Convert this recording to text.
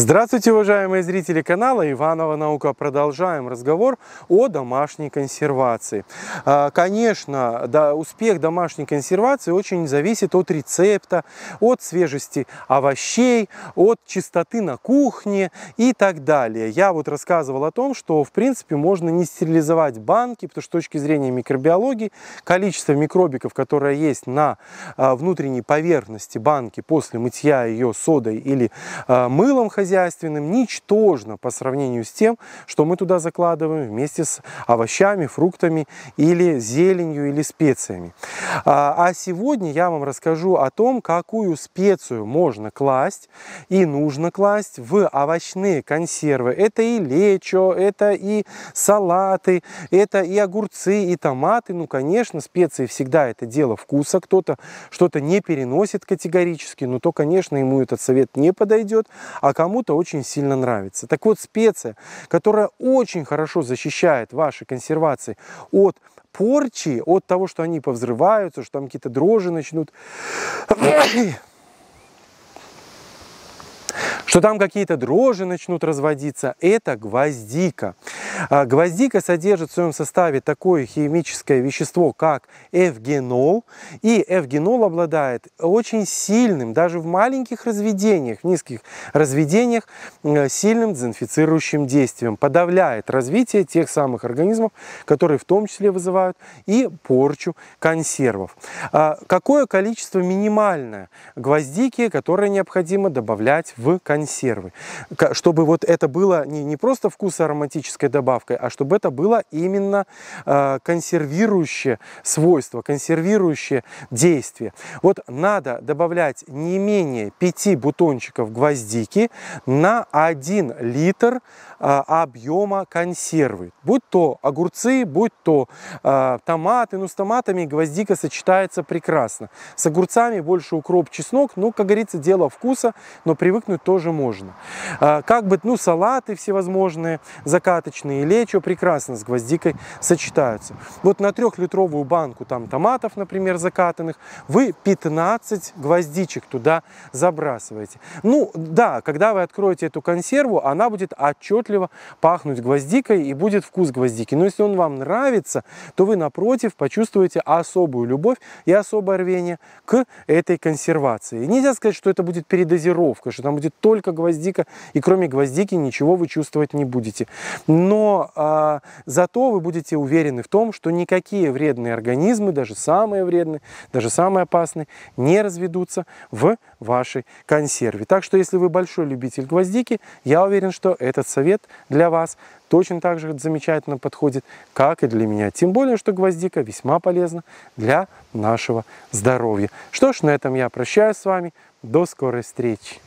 Здравствуйте, уважаемые зрители канала Иванова Наука. Продолжаем разговор о домашней консервации. А, конечно, да, успех домашней консервации очень зависит от рецепта, от свежести овощей, от чистоты на кухне и так далее. Я вот рассказывал о том, что в принципе можно не стерилизовать банки, потому что с точки зрения микробиологии количество микробиков, которое есть на а, внутренней поверхности банки после мытья ее содой или а, мылом хозяйства, хозяйственным ничтожно по сравнению с тем, что мы туда закладываем вместе с овощами, фруктами или зеленью или специями. А, а сегодня я вам расскажу о том, какую специю можно класть и нужно класть в овощные консервы. Это и лечо, это и салаты, это и огурцы, и томаты. Ну, конечно, специи всегда это дело вкуса. Кто-то что-то не переносит категорически, но то, конечно, ему этот совет не подойдет. А кому кому-то очень сильно нравится. Так вот, специя, которая очень хорошо защищает ваши консервации от порчи, от того, что они повзрываются, что там какие-то дрожжи начнут э, что там какие-то дрожжи начнут разводиться, это гвоздика. А, гвоздика содержит в своем составе такое химическое вещество, как эвгенол, и эвгенол обладает очень сильным, даже в маленьких разведениях, в низких разведениях, э, сильным дезинфицирующим действием, подавляет развитие тех самых организмов, которые в том числе вызывают и порчу консервов. А, какое количество минимальное гвоздики, которое необходимо добавлять в консерв? консервы. Чтобы вот это было не, не просто вкус ароматической добавкой, а чтобы это было именно э, консервирующее свойство, консервирующее действие. Вот надо добавлять не менее 5 бутончиков гвоздики на 1 литр э, объема консервы. Будь то огурцы, будь то э, томаты, ну с томатами гвоздика сочетается прекрасно. С огурцами больше укроп, чеснок, ну, как говорится, дело вкуса, но привыкнуть тоже можно. А, как бы, ну, салаты всевозможные, закаточные, лечо прекрасно с гвоздикой сочетаются. Вот на трехлитровую банку там томатов, например, закатанных, вы 15 гвоздичек туда забрасываете. Ну, да, когда вы откроете эту консерву, она будет отчетливо пахнуть гвоздикой и будет вкус гвоздики. Но если он вам нравится, то вы, напротив, почувствуете особую любовь и особое рвение к этой консервации. Нельзя сказать, что это будет передозировка, что там будет только только гвоздика, и кроме гвоздики ничего вы чувствовать не будете. Но а, зато вы будете уверены в том, что никакие вредные организмы, даже самые вредные, даже самые опасные, не разведутся в вашей консерве. Так что, если вы большой любитель гвоздики, я уверен, что этот совет для вас точно так же замечательно подходит, как и для меня. Тем более, что гвоздика весьма полезна для нашего здоровья. Что ж, на этом я прощаюсь с вами. До скорой встречи!